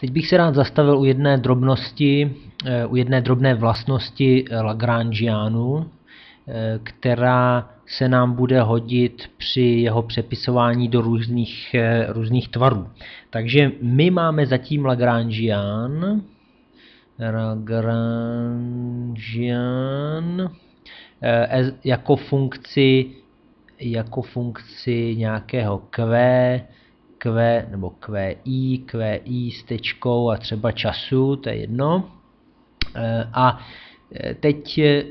Teď bych se rád zastavil u jedné drobnosti, eh, u jedné drobné vlastnosti eh, Lagrangianu, eh, která se nám bude hodit při jeho přepisování do různých, různých tvarů. Takže my máme zatím Lagrangian, Lagrangian jako funkci, jako funkci nějakého Q, Q nebo QI, QI s tečkou a třeba času, to je jedno. E, a e, teď, e,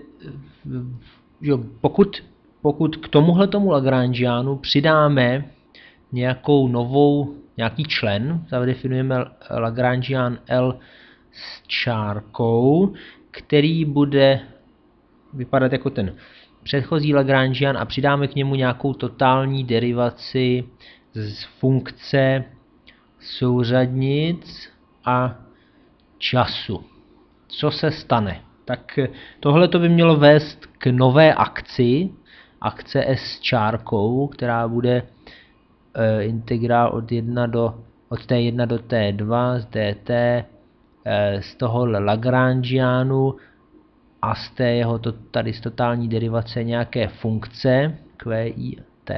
jo, pokud, pokud k tomuhle tomu Lagrangianu přidáme nějakou novou, nějaký člen, zadefinujeme Lagrangian L s čárkou, který bude vypadat jako ten předchozí Lagrangian a přidáme k němu nějakou totální derivaci z funkce souřadnic a času. Co se stane? Tak eh, tohle to by mělo vést k nové akci, akce S čárkou, která bude e, integrál od, jedna do, od T1 do T2 z dt e, eh, z toho Lagrangianu a z té jeho to, tady z totální derivace nějaké funkce QIT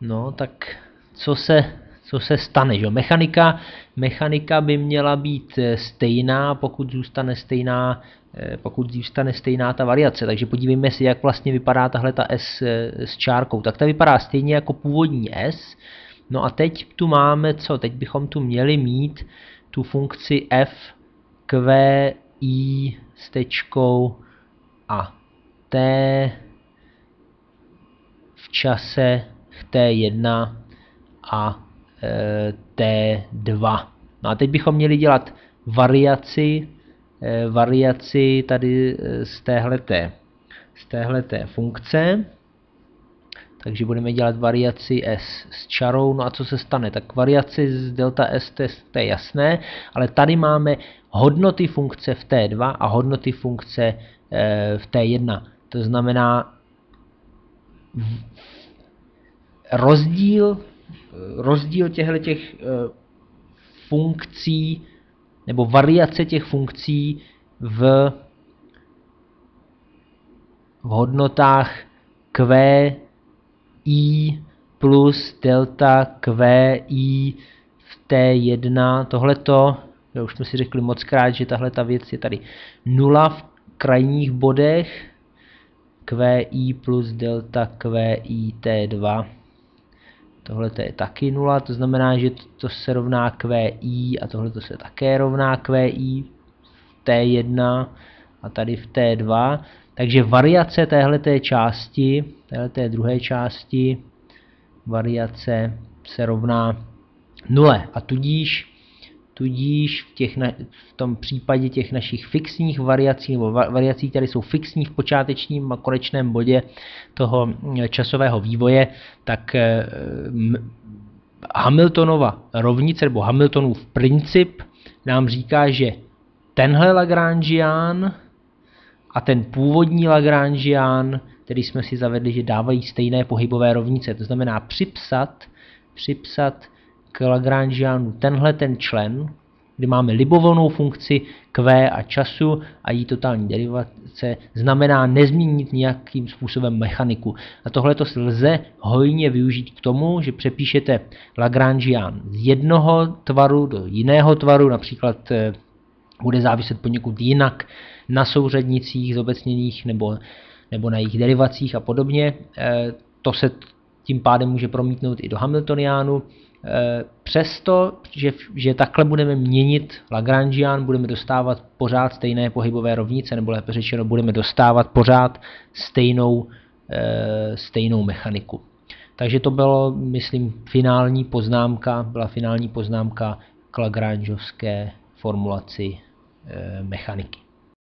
No, tak co se, co se stane? Že? Mechanika, mechanika by měla být eh, stejná, pokud zůstane stejná eh, pokud zůstane stejná ta variace. Takže podívejme se, jak vlastně vypadá tahle ta S eh, s čárkou. Tak ta vypadá stejně jako původní S. No a teď tu máme co? Teď bychom tu měli mít tu funkci f q i s tečkou a t v čase T1 a e, T2. No a teď bychom měli dělat variaci, e, variaci tady e, z téhleté, z téhleté funkce. Takže budeme dělat variaci S s čarou. No a co se stane? Tak variaci z delta S, to je, to je jasné, ale tady máme hodnoty funkce v T2 a hodnoty funkce v T1. To znamená, rozdíl, rozdíl těchto těch eh, funkcí nebo variace těch funkcí v, v hodnotách Q, I plus delta Q, I v T1, tohleto, já už jsme si řekli moc krát, že tahle ta věc je tady nula v krajních bodech, QI plus delta QI T2 tohle je taky 0, to znamená, že to, se rovná QI a tohle to se také rovná QI v T1 a tady v T2. Takže variace téhle části, téhle druhé části, variace se rovná nule a tudíž Tudíž v, těch na, v tom případě těch našich fixních variací, nebo variací, které jsou fixní v počátečním a konečném bodě toho eh, časového vývoje, tak eh, Hamiltonova rovnice nebo Hamiltonův princip nám říká, že tenhle Lagrangian a ten původní Lagrangian, který jsme si zavedli, že dávají stejné pohybové rovnice. To znamená připsat, připsat Lagrangianu tenhle ten člen, kdy máme libovolnou funkci Q a času a její totální derivace, znamená nezměnit nějakým způsobem mechaniku. A tohle to lze hojně využít k tomu, že přepíšete Lagrangian z jednoho tvaru do jiného tvaru, například eh, bude záviset poněkud jinak na souřadnicích zobecněných nebo, nebo na jejich derivacích a podobně. Eh, to se tím pádem může promítnout i do Hamiltoniánu. Eh, přesto, že, že takhle budeme měnit Lagrangian, budeme dostávat pořád stejné pohybové rovnice, nebo lépe řečeno, budeme dostávat pořád stejnou, eh, stejnou mechaniku. Takže to bylo, myslím, finální poznámka, byla finální poznámka k Lagrangeovské formulaci eh, mechaniky.